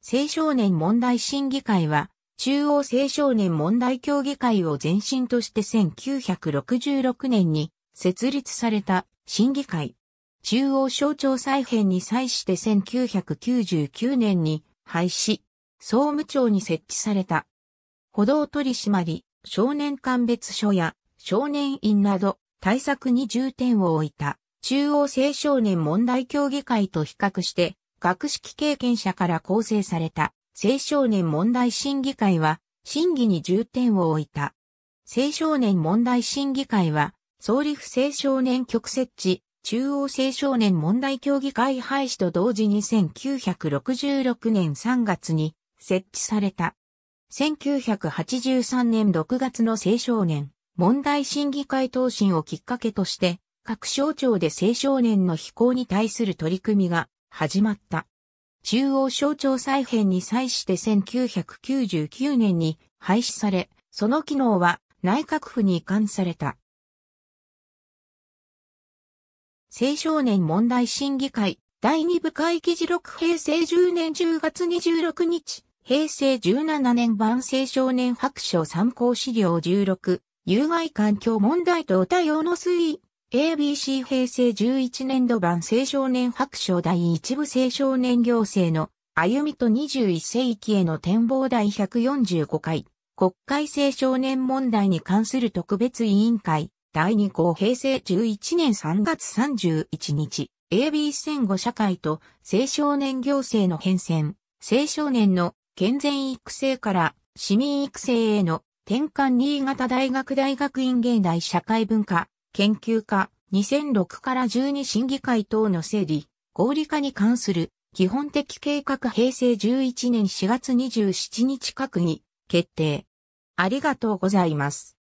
青少年問題審議会は、中央青少年問題協議会を前身として1966年に設立された審議会。中央省庁再編に際して1999年に廃止、総務庁に設置された。歩道取締、少年鑑別所や少年院など対策に重点を置いた中央青少年問題協議会と比較して学識経験者から構成された青少年問題審議会は、審議に重点を置いた。青少年問題審議会は、総理府青少年局設置、中央青少年問題協議会廃止と同時に1966年3月に設置された。1983年6月の青少年問題審議会答申をきっかけとして、各省庁で青少年の非行に対する取り組みが始まった。中央省庁再編に際して1999年に廃止され、その機能は内閣府に移管された。青少年問題審議会第2部会議事録平成10年10月26日、平成17年版青少年白書参考資料16、有害環境問題と対応の推移。ABC 平成11年度版青少年白書第一部青少年行政の歩みと21世紀への展望第145回国会青少年問題に関する特別委員会第2項平成11年3月31日 AB 戦後社会と青少年行政の変遷青少年の健全育成から市民育成への転換新潟大学大学院芸大社会文化研究家、2006から12審議会等の整理、合理化に関する基本的計画平成11年4月27日閣議決定。ありがとうございます。